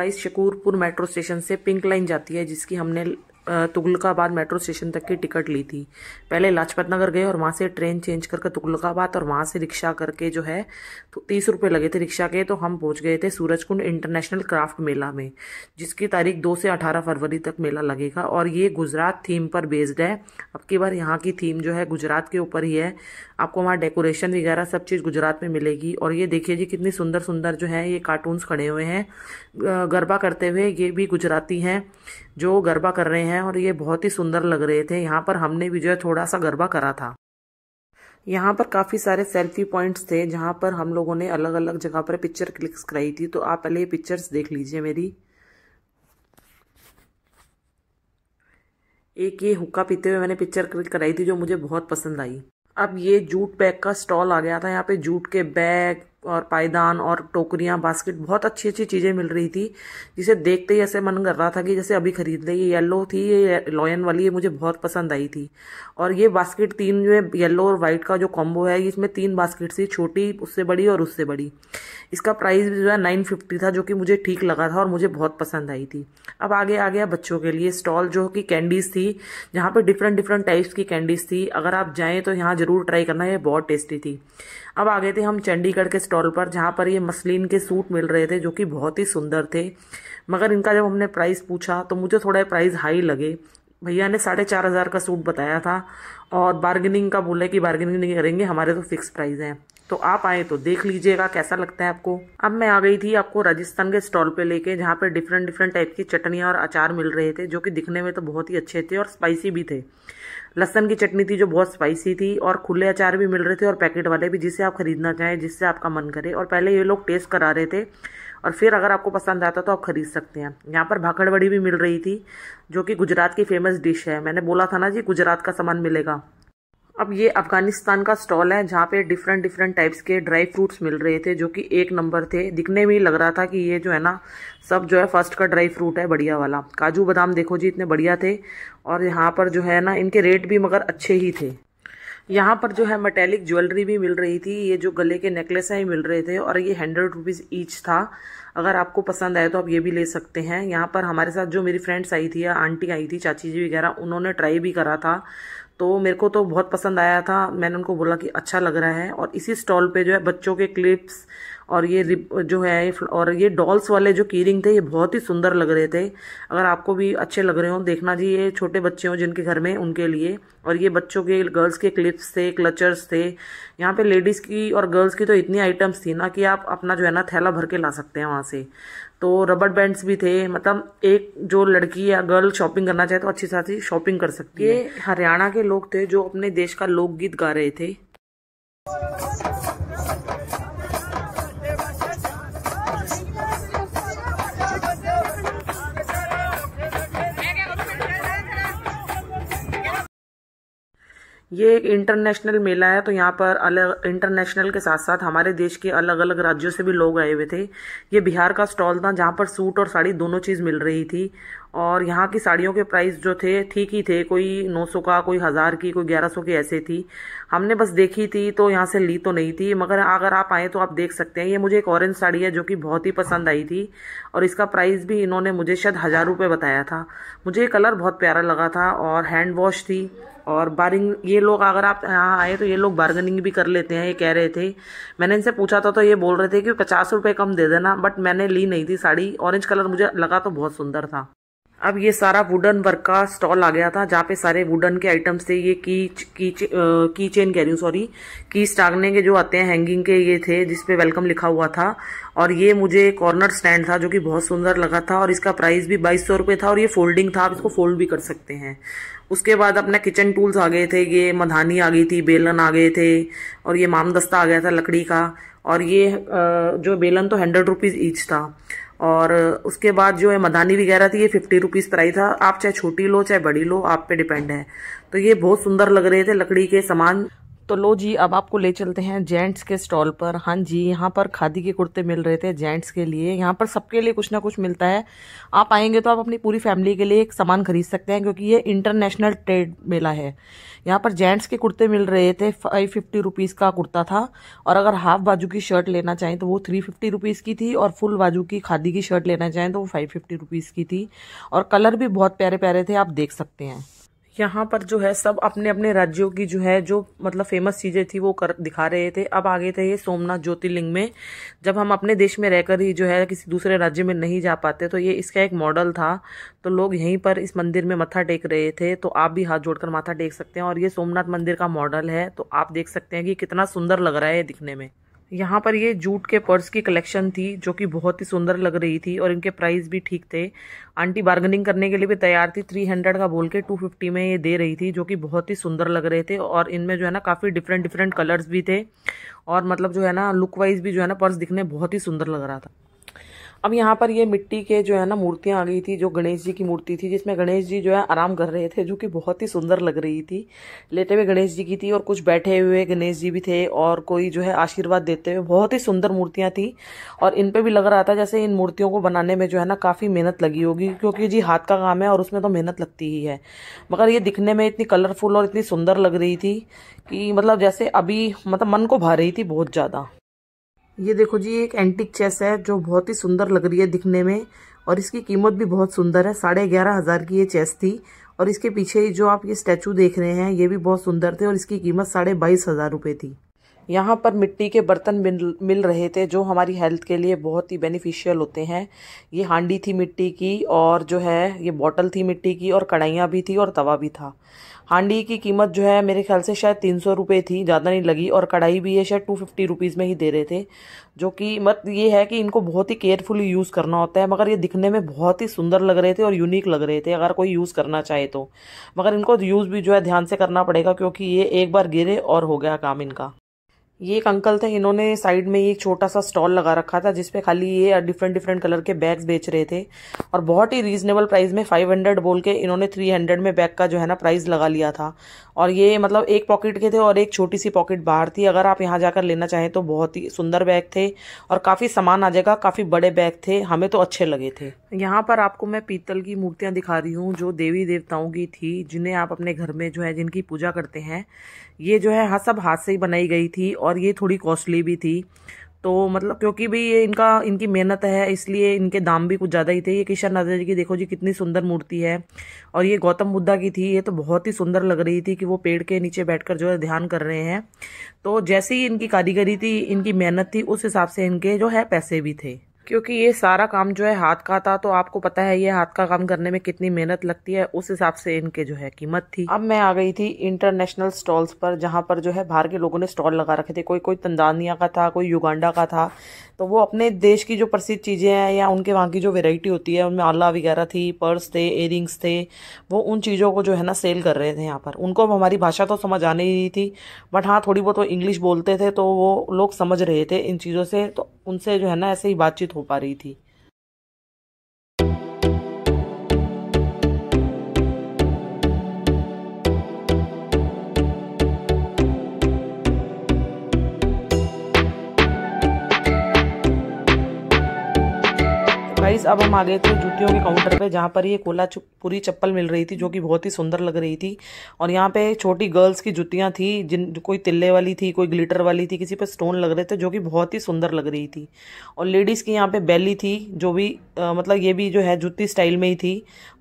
guys Shakurpur metro station से pink line जाती है जिसकी हमने तुगलकाबाद मेट्रो स्टेशन तक की टिकट ली थी पहले लाजपत नगर गए और वहाँ से ट्रेन चेंज करके तुगलकाबाद और वहाँ से रिक्शा करके जो है तो तीस रुपये लगे थे रिक्शा के तो हम पहुँच गए थे सूरजकुंड इंटरनेशनल क्राफ्ट मेला में जिसकी तारीख दो से अठारह फरवरी तक मेला लगेगा और ये गुजरात थीम पर बेस्ड है अब की बार यहाँ की थीम जो है गुजरात के ऊपर ही है आपको वहाँ डेकोरेशन वगैरह सब चीज़ गुजरात में मिलेगी और ये देखिए जी कितनी सुंदर सुंदर जो है ये कार्टून्स खड़े हुए हैं गरबा करते हुए ये भी गुजराती हैं जो गरबा कर रहे हैं और ये बहुत ही सुंदर लग रहे थे यहाँ पर हमने भी जो है थोड़ा सा गरबा करा था यहाँ पर काफ़ी सारे सेल्फी पॉइंट्स थे जहाँ पर हम लोगों ने अलग अलग जगह पर पिक्चर क्लिक्स कराई थी तो आप पहले ये पिक्चर्स देख लीजिए मेरी एक ये हुक्का पीते हुए मैंने पिक्चर क्लिक कराई थी जो मुझे बहुत पसंद आई अब ये जूट बैग का स्टॉल आ गया था यहाँ पे जूट के बैग और पायदान और टोकरियाँ बास्केट बहुत अच्छी अच्छी चीज़ें मिल रही थी जिसे देखते ही ऐसे मन कर रहा था कि जैसे अभी खरीद ले ये येलो थी ये लॉयन वाली ये मुझे बहुत पसंद आई थी और ये बास्केट तीन जो है येलो और वाइट का जो कॉम्बो है इसमें तीन बास्केट थी छोटी उससे बड़ी और उससे बड़ी इसका प्राइस जो है नाइन फिफ्टी था जो कि मुझे ठीक लगा था और मुझे बहुत पसंद आई थी अब आगे आ गया बच्चों के लिए स्टॉल जो कि कैंडीज़ थी जहाँ पर डिफरेंट डिफरेंट टाइप्स की कैंडीज़ थी अगर आप जाएँ तो यहाँ ज़रूर ट्राई करना ये बहुत टेस्टी थी अब आ गए थे हम चंडीगढ़ के स्टॉल पर जहाँ पर ये मसलिन के सूट मिल रहे थे जो कि बहुत ही सुंदर थे मगर इनका जब हमने प्राइस पूछा तो मुझे थोड़ा प्राइस हाई लगे भैया ने साढ़े चार हज़ार का सूट बताया था और बार्गेनिंग का बोला कि बार्गेनिंग नहीं करेंगे हमारे तो फिक्स प्राइस हैं तो आप आए तो देख लीजिएगा कैसा लगता है आपको अब मैं आ गई थी आपको राजस्थान के स्टॉल पे लेके जहाँ पे डिफरेंट डिफरेंट टाइप की चटनियाँ और अचार मिल रहे थे जो कि दिखने में तो बहुत ही अच्छे थे और स्पाइसी भी थे लहसन की चटनी थी जो बहुत स्पाइसी थी और खुले अचार भी मिल रहे थे और पैकेट वाले भी जिसे आप खरीदना चाहें जिससे आपका मन करे और पहले ये लोग टेस्ट करा रहे थे और फिर अगर आपको पसंद आता तो आप खरीद सकते हैं यहाँ पर भाखड़वड़ी भी मिल रही थी जो कि गुजरात की फेमस डिश है मैंने बोला था ना जी गुजरात का सामान मिलेगा अब ये अफगानिस्तान का स्टॉल है जहाँ पे डिफरेंट डिफरेंट टाइप्स के ड्राई फ्रूट्स मिल रहे थे जो कि एक नंबर थे दिखने में ही लग रहा था कि ये जो है ना सब जो है फर्स्ट का ड्राई फ्रूट है बढ़िया वाला काजू बादाम देखो जी इतने बढ़िया थे और यहाँ पर जो है ना इनके रेट भी मगर अच्छे ही थे यहाँ पर जो है मेटेलिक ज्वेलरी भी मिल रही थी ये जो गले के नेकलेस हैं मिल रहे थे और ये हंड्रेड रुपीज़ ईच था अगर आपको पसंद आए तो आप ये भी ले सकते हैं यहाँ पर हमारे साथ जो मेरी फ्रेंड्स आई थी या आंटी आई थी चाची जी वगैरह उन्होंने ट्राई भी करा था तो मेरे को तो बहुत पसंद आया था मैंने उनको बोला कि अच्छा लग रहा है और इसी स्टॉल पे जो है बच्चों के क्लिप्स और ये जो है और ये डॉल्स वाले जो कीरिंग थे ये बहुत ही सुंदर लग रहे थे अगर आपको भी अच्छे लग रहे हो देखना जी ये छोटे बच्चे हों जिनके घर में उनके लिए और ये बच्चों के गर्ल्स के क्लिप्स थे क्लचर्स थे यहाँ पे लेडीज़ की और गर्ल्स की तो इतनी आइटम्स थी ना कि आप अपना जो है ना थैला भर के ला सकते हैं वहाँ से तो रबर बैंड्स भी थे मतलब एक जो लड़की या गर्ल शॉपिंग करना चाहे तो अच्छी साथ ही शॉपिंग कर सकती है हरियाणा के लोग थे जो अपने देश का लोकगीत गा रहे थे ये एक इंटरनेशनल मेला है तो यहाँ पर अलग इंटरनेशनल के साथ साथ हमारे देश के अलग अलग राज्यों से भी लोग आए हुए थे ये बिहार का स्टॉल था जहाँ पर सूट और साड़ी दोनों चीज़ मिल रही थी और यहाँ की साड़ियों के प्राइस जो थे ठीक ही थे कोई 900 का कोई हज़ार की कोई 1100 की ऐसे थी हमने बस देखी थी तो यहाँ से ली तो नहीं थी मगर अगर आप आएँ तो आप देख सकते हैं ये मुझे एक ऑरेंज साड़ी है जो कि बहुत ही पसंद आई थी और इसका प्राइस भी इन्होंने मुझे शायद हज़ार रुपये बताया था मुझे ये कलर बहुत प्यारा लगा था और हैंड वॉश थी और बारिंग ये लोग अगर आप यहाँ आए तो ये लोग बार्गनिंग भी कर लेते हैं ये कह रहे थे मैंने इनसे पूछा था तो ये बोल रहे थे कि पचास रुपये कम दे देना बट मैंने ली नहीं थी साड़ी ऑरेंज कलर मुझे लगा तो बहुत सुंदर था अब ये सारा वुडन वर्क का स्टॉल आ गया था जहाँ पे सारे वुडन के आइटम्स थे ये की की की चेन कह रही हूँ सॉरी की स्टागने के जो आते हैं हैंगिंग के ये थे जिसपे वेलकम लिखा हुआ था और ये मुझे कॉर्नर स्टैंड था जो कि बहुत सुंदर लगा था और इसका प्राइस भी बाईस सौ था और ये फोल्डिंग था आप इसको फोल्ड भी कर सकते हैं उसके बाद अपने किचन टूल्स आ गए थे ये मधानी आ गई थी बेलन आ गए थे और ये मामदस्ता आ गया था लकड़ी का और ये जो बेलन तो हंड्रेड रुपीज़ ईच था और उसके बाद जो है मदानी वगैरह थी ये फिफ्टी रुपीज़ प्राइस था आप चाहे छोटी लो चाहे बड़ी लो आप पे डिपेंड है तो ये बहुत सुंदर लग रहे थे लकड़ी के सामान तो लो जी अब आपको ले चलते हैं जेंट्स के स्टॉल पर हाँ जी यहाँ पर खादी के कुर्ते मिल रहे थे जेंट्स के लिए यहाँ पर सबके लिए कुछ ना कुछ मिलता है आप आएंगे तो आप अपनी पूरी फैमिली के लिए एक सामान खरीद सकते हैं क्योंकि ये इंटरनेशनल ट्रेड मेला है यहाँ पर जेंट्स के कुर्ते मिल रहे थे फाइव फिफ्टी रुपीज़ का कुर्ता था और अगर हाफ बाजू की शर्ट लेना चाहें तो वो थ्री फिफ्टी रुपीज़ की थी और फुल बाजू की खादी की शर्ट लेना चाहें तो वो फाइव फिफ्टी रुपीज़ की थी और कलर भी बहुत प्यारे प्यारे थे आप देख सकते हैं यहाँ पर जो है सब अपने अपने राज्यों की जो है जो मतलब फेमस चीज़ें थी वो कर दिखा रहे थे अब आगे थे ये सोमनाथ ज्योतिर्लिंग में जब हम अपने देश में रहकर ही जो है किसी दूसरे राज्य में नहीं जा पाते तो ये इसका एक मॉडल था तो लोग यहीं पर इस मंदिर में मत्था टेक रहे थे तो आप भी हाथ जोड़कर माथा टेक सकते हैं और ये सोमनाथ मंदिर का मॉडल है तो आप देख सकते हैं कि कितना सुंदर लग रहा है ये दिखने में यहाँ पर ये जूट के पर्स की कलेक्शन थी जो कि बहुत ही सुंदर लग रही थी और इनके प्राइस भी ठीक थे आंटी बार्गेनिंग करने के लिए भी तैयार थी थ्री हंड्रेड का बोल के टू फिफ्टी में ये दे रही थी जो कि बहुत ही सुंदर लग रहे थे और इनमें जो है ना काफ़ी डिफरेंट डिफरेंट कलर्स भी थे और मतलब जो है ना लुक वाइज भी जो है ना पर्स दिखने बहुत ही सुंदर लग रहा था अब यहाँ पर ये मिट्टी के जो है ना मूर्तियाँ आ गई थी जो गणेश जी की मूर्ति थी जिसमें गणेश जी जो है आराम कर रहे थे जो कि बहुत ही सुंदर लग रही थी लेटे हुए गणेश जी की थी और कुछ बैठे हुए गणेश जी भी थे और कोई जो है आशीर्वाद देते हुए बहुत ही सुंदर मूर्तियाँ थी और इन पर भी लग रहा था जैसे इन मूर्तियों को बनाने में जो है ना काफ़ी मेहनत लगी होगी क्योंकि जी हाथ का काम है और उसमें तो मेहनत लगती ही है मगर ये दिखने में इतनी कलरफुल और इतनी सुंदर लग रही थी कि मतलब जैसे अभी मतलब मन को भा रही थी बहुत ज़्यादा ये देखो जी एक एंटिक चेस है जो बहुत ही सुंदर लग रही है दिखने में और इसकी कीमत भी बहुत सुंदर है साढ़े ग्यारह हज़ार की ये चेस थी और इसके पीछे जो आप ये स्टैचू देख रहे हैं ये भी बहुत सुंदर थे और इसकी कीमत साढ़े बाईस हज़ार रुपये थी यहाँ पर मिट्टी के बर्तन मिल मिल रहे थे जो हमारी हेल्थ के लिए बहुत ही बेनिफिशियल होते हैं ये हांडी थी मिट्टी की और जो है ये बॉटल थी मिट्टी की और कढ़ाइयाँ भी थी और तवा भी था हांडी की कीमत जो है मेरे ख्याल से शायद तीन सौ रुपये थी ज़्यादा नहीं लगी और कढ़ाई भी ये शायद टू फिफ्टी रुपीज़ में ही दे रहे थे जो कि मत ये है कि इनको बहुत ही केयरफुली यूज़ करना होता है मगर ये दिखने में बहुत ही सुंदर लग रहे थे और यूनिक लग रहे थे अगर कोई यूज़ करना चाहे तो मगर इनको यूज़ भी जो है ध्यान से करना पड़ेगा क्योंकि ये एक बार गिरे और हो गया काम इनका ये एक अंकल थे इन्होंने साइड में एक छोटा सा स्टॉल लगा रखा था जिसपे खाली ये डिफरेंट डिफरेंट कलर के बैग्स बेच रहे थे और बहुत ही रीजनेबल प्राइस में 500 बोल के इन्होंने 300 में बैग का जो है ना प्राइस लगा लिया था और ये मतलब एक पॉकेट के थे और एक छोटी सी पॉकेट बाहर थी अगर आप यहाँ जाकर लेना चाहें तो बहुत ही सुंदर बैग थे और काफ़ी सामान आ जाएगा काफ़ी बड़े बैग थे हमें तो अच्छे लगे थे यहाँ पर आपको मैं पीतल की मूर्तियाँ दिखा रही हूँ जो देवी देवताओं की थी जिन्हें आप अपने घर में जो है जिनकी पूजा करते हैं ये जो है हाँ सब हाथ से ही बनाई गई थी और ये थोड़ी कॉस्टली भी थी तो मतलब क्योंकि भी ये इनका इनकी मेहनत है इसलिए इनके दाम भी कुछ ज़्यादा ही थे ये किशन राजा जी की देखो जी कितनी सुंदर मूर्ति है और ये गौतम बुद्धा की थी ये तो बहुत ही सुंदर लग रही थी कि वो पेड़ के नीचे बैठकर जो है ध्यान कर रहे हैं तो जैसे ही इनकी कारीगरी थी इनकी मेहनत थी उस हिसाब से इनके जो है पैसे भी थे क्योंकि ये सारा काम जो है हाथ का था तो आपको पता है ये हाथ का काम करने में कितनी मेहनत लगती है उस हिसाब से इनके जो है कीमत थी अब मैं आ गई थी इंटरनेशनल स्टॉल्स पर जहाँ पर जो है बाहर के लोगों ने स्टॉल लगा रखे थे कोई कोई तंजानिया का था कोई युगांडा का था तो वो अपने देश की जो प्रसिद्ध चीज़ें हैं या उनके वहाँ की जो वेराइटी होती है उनमें आला वगैरह थी पर्स थे एयरिंग्स थे वो उन चीज़ों को जो है ना सेल कर रहे थे यहाँ पर उनको अब हमारी भाषा तो समझ आने नहीं थी बट हाँ थोड़ी बहुत वो इंग्लिश बोलते थे तो वो लोग समझ रहे थे इन चीज़ों से तो उनसे जो है ना ऐसे ही बातचीत हो पा रही थी गाइस अब हम आ गए थे जूतियों के काउंटर पे जहाँ पर ये कोला पूरी चप्पल मिल रही थी जो कि बहुत ही सुंदर लग रही थी और यहाँ पे छोटी गर्ल्स की जूतियाँ थी जिन कोई तिल्ले वाली थी कोई ग्लिटर वाली थी किसी पे स्टोन लग रहे थे जो कि बहुत ही सुंदर लग रही थी और लेडीज़ की यहाँ पे बैली थी जो भी आ, मतलब ये भी जो है जूती स्टाइल में ही थी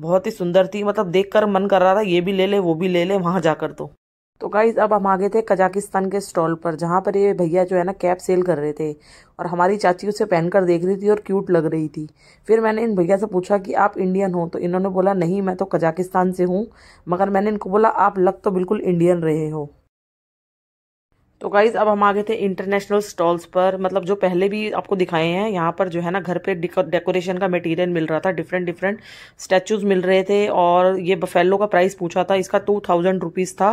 बहुत ही सुंदर थी मतलब देख मन कर रहा था ये भी ले ले वो भी ले ले वहाँ जाकर तो तो गाइज अब हम आ गए थे कजाकिस्तान के स्टॉल पर जहाँ पर ये भैया जो है ना कैप सेल कर रहे थे और हमारी चाची उसे पहनकर देख रही थी और क्यूट लग रही थी फिर मैंने इन भैया से पूछा कि आप इंडियन हो तो इन्होंने बोला नहीं मैं तो कजाकिस्तान से हूँ मगर मैंने इनको बोला आप लग तो बिल्कुल इंडियन रहे हो तो गाइज अब हम आ गए थे इंटरनेशनल स्टॉल्स पर मतलब जो पहले भी आपको दिखाए हैं यहाँ पर जो है ना घर पे डेकोरेशन का मटेरियल मिल रहा था डिफरेंट डिफरेंट स्टैचूज मिल रहे थे और ये बफेलो का प्राइस पूछा था इसका टू थाउजेंड रुपीज़ था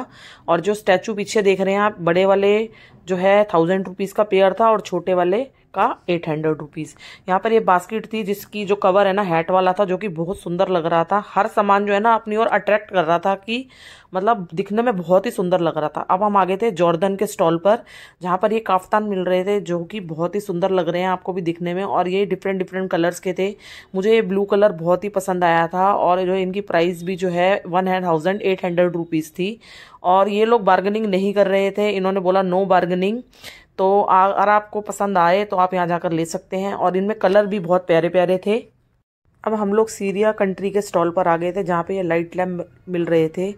और जो स्टैचू पीछे देख रहे हैं आप बड़े वाले जो है थाउजेंड रुपीज़ का पेयर था और छोटे वाले का एट हंड्रेड रुपीज़ यहाँ पर ये बास्केट थी जिसकी जो कवर है ना हैट वाला था जो कि बहुत सुंदर लग रहा था हर सामान जो है ना अपनी ओर अट्रैक्ट कर रहा था कि मतलब दिखने में बहुत ही सुंदर लग रहा था अब हम आगे थे जॉर्दन के स्टॉल पर जहाँ पर ये काफ्तान मिल रहे थे जो कि बहुत ही सुंदर लग रहे हैं आपको भी दिखने में और ये डिफरेंट डिफरेंट कलर्स के थे मुझे ये ब्लू कलर बहुत ही पसंद आया था और जो इनकी प्राइस भी जो है one thousand eight hundred rupees थी और ये लोग बार्गनिंग नहीं कर रहे थे इन्होंने बोला नो बार्गनिंग तो अगर आपको पसंद आए तो आप यहाँ जाकर ले सकते हैं और इनमें कलर भी बहुत प्यारे प्यारे थे अब हम लोग सीरिया कंट्री के स्टॉल पर आ गए थे जहाँ पे ये लाइट लैम्प मिल रहे थे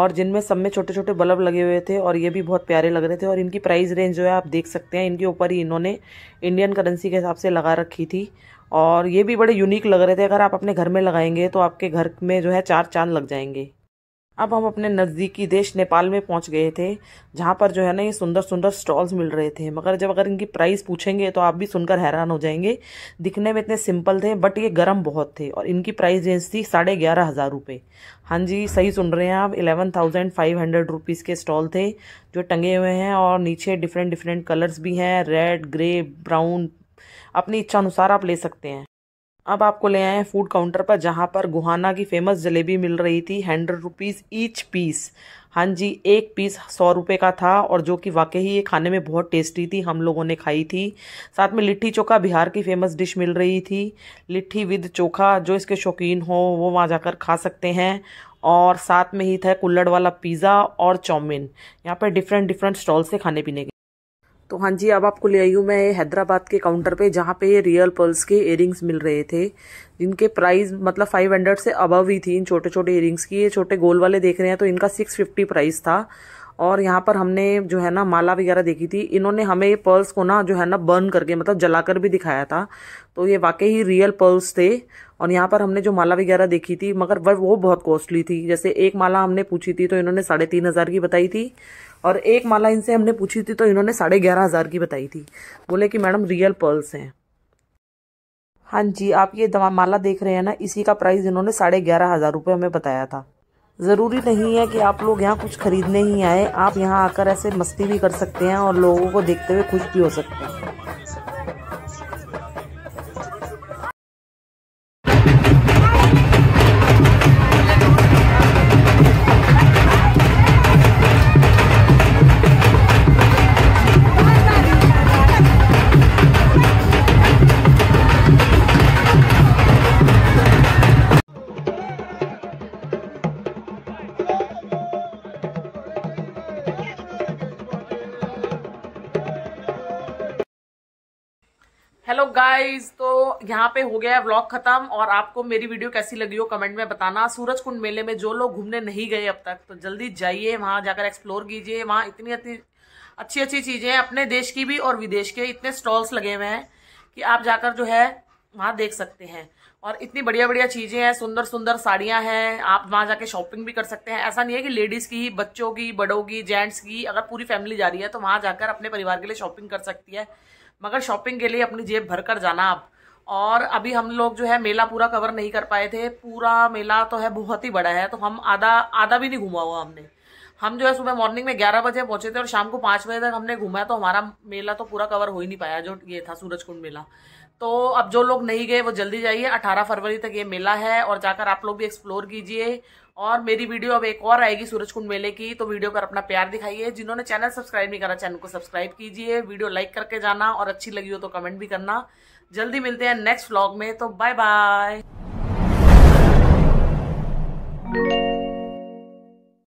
और जिनमें सब में छोटे छोटे बल्ब लगे हुए थे और ये भी बहुत प्यारे लग रहे थे और इनकी प्राइस रेंज जो है आप देख सकते हैं इनके ऊपर ही इन्होंने इंडियन करेंसी के हिसाब से लगा रखी थी और ये भी बड़े यूनिक लग रहे थे अगर आप अपने घर में लगाएंगे तो आपके घर में जो है चार चांद लग जाएंगे अब हम अपने नज़दीकी देश नेपाल में पहुंच गए थे जहाँ पर जो है ना ये सुंदर सुंदर स्टॉल्स मिल रहे थे मगर जब अगर इनकी प्राइस पूछेंगे तो आप भी सुनकर हैरान हो जाएंगे दिखने में इतने सिंपल थे बट ये गर्म बहुत थे और इनकी प्राइस रेंज थी साढ़े ग्यारह हज़ार रुपये हाँ जी सही सुन रहे हैं आप eleven thousand five hundred rupees के स्टॉल थे जो टंगे हुए हैं और नीचे डिफरेंट डिफरेंट कलर्स भी हैं रेड ग्रे ब्राउन अपनी इच्छा अनुसार आप ले सकते हैं अब आपको ले आए हैं फूड काउंटर पर जहाँ पर गुहाना की फेमस जलेबी मिल रही थी हंड्रेड रुपीज़ ईच पीस हाँ जी एक पीस सौ रुपये का था और जो कि वाकई ही ये खाने में बहुत टेस्टी थी हम लोगों ने खाई थी साथ में लिट्टी चोखा बिहार की फेमस डिश मिल रही थी लिट्टी विद चोखा जो इसके शौकीन हो वो वहाँ जाकर खा सकते हैं और साथ में ही था कुल्लड़ वाला पिज़्ज़ा और चाउमीन यहाँ पर डिफरेंट डिफरेंट स्टॉल से खाने पीने के तो हाँ जी अब आपको ले आई हूँ मैं हैदराबाद के काउंटर पे जहाँ पे ये रियल पर्ल्स के इयरिंग्स मिल रहे थे जिनके प्राइस मतलब 500 से अबव ही थी इन छोटे छोटे इयरिंग्स की ये छोटे गोल वाले देख रहे हैं तो इनका 650 प्राइस था और यहाँ पर हमने जो है ना माला वगैरह देखी थी इन्होंने हमें ये पर्ल्स को ना जो है ना बर्न करके मतलब जलाकर भी दिखाया था तो ये वाकई ही रियल पर्ल्स थे और यहाँ पर हमने जो माला वगैरह देखी थी मगर वो बहुत कॉस्टली थी जैसे एक माला हमने पूछी थी तो इन्होंने साढ़े तीन हज़ार की बताई थी और एक माला इनसे हमने पूछी थी तो इन्होंने साढ़े ग्यारह हज़ार की बताई थी बोले कि मैडम रियल पर्ल्स हैं हाँ जी आप ये दवा माला देख रहे हैं ना इसी का प्राइस इन्होंने साढ़े ग्यारह हज़ार रुपये हमें बताया था ज़रूरी नहीं है कि आप लोग यहाँ कुछ खरीदने ही आए आप यहाँ आकर ऐसे मस्ती भी कर सकते हैं और लोगों को देखते हुए खुश भी हो सकते हैं हेलो गाइज तो यहाँ पे हो गया है व्लॉग खत्म और आपको मेरी वीडियो कैसी लगी हो कमेंट में बताना सूरज कुंड मेले में जो लोग घूमने नहीं गए अब तक तो जल्दी जाइए वहाँ जाकर एक्सप्लोर कीजिए वहाँ इतनी अच्छी अच्छी चीज़ें हैं अपने देश की भी और विदेश के इतने स्टॉल्स लगे हुए हैं कि आप जाकर जो है वहाँ देख सकते हैं और इतनी बढ़िया बढ़िया चीज़ें हैं सुंदर सुंदर साड़ियाँ हैं आप वहाँ जाके शॉपिंग भी कर सकते हैं ऐसा नहीं है कि लेडीज़ की बच्चों की बड़ों की जेंट्स की अगर पूरी फैमिली जा रही है तो वहाँ जाकर अपने परिवार के लिए शॉपिंग कर सकती है मगर शॉपिंग के लिए अपनी जेब भर कर जाना आप और अभी हम लोग जो है मेला पूरा कवर नहीं कर पाए थे पूरा मेला तो है बहुत ही बड़ा है तो हम आधा आधा भी नहीं घूमा हुआ हमने हम जो है सुबह मॉर्निंग में ग्यारह बजे पहुंचे थे और शाम को पाँच बजे तक हमने घूमा तो हमारा मेला तो पूरा कवर हो ही नहीं पाया जो ये था सूरज कुंड मेला तो अब जो लोग नहीं गए वो जल्दी जाइए अठारह फरवरी तक ये मेला है और जाकर आप लोग भी एक्सप्लोर कीजिए और मेरी वीडियो अब एक और आएगी सूरज कुंड मेले की तो वीडियो पर अपना प्यार दिखाइए जिन्होंने चैनल सब्सक्राइब नहीं करा चैनल को सब्सक्राइब कीजिए वीडियो लाइक करके जाना और अच्छी लगी हो तो कमेंट भी करना जल्दी मिलते हैं नेक्स्ट व्लॉग में तो बाय बाय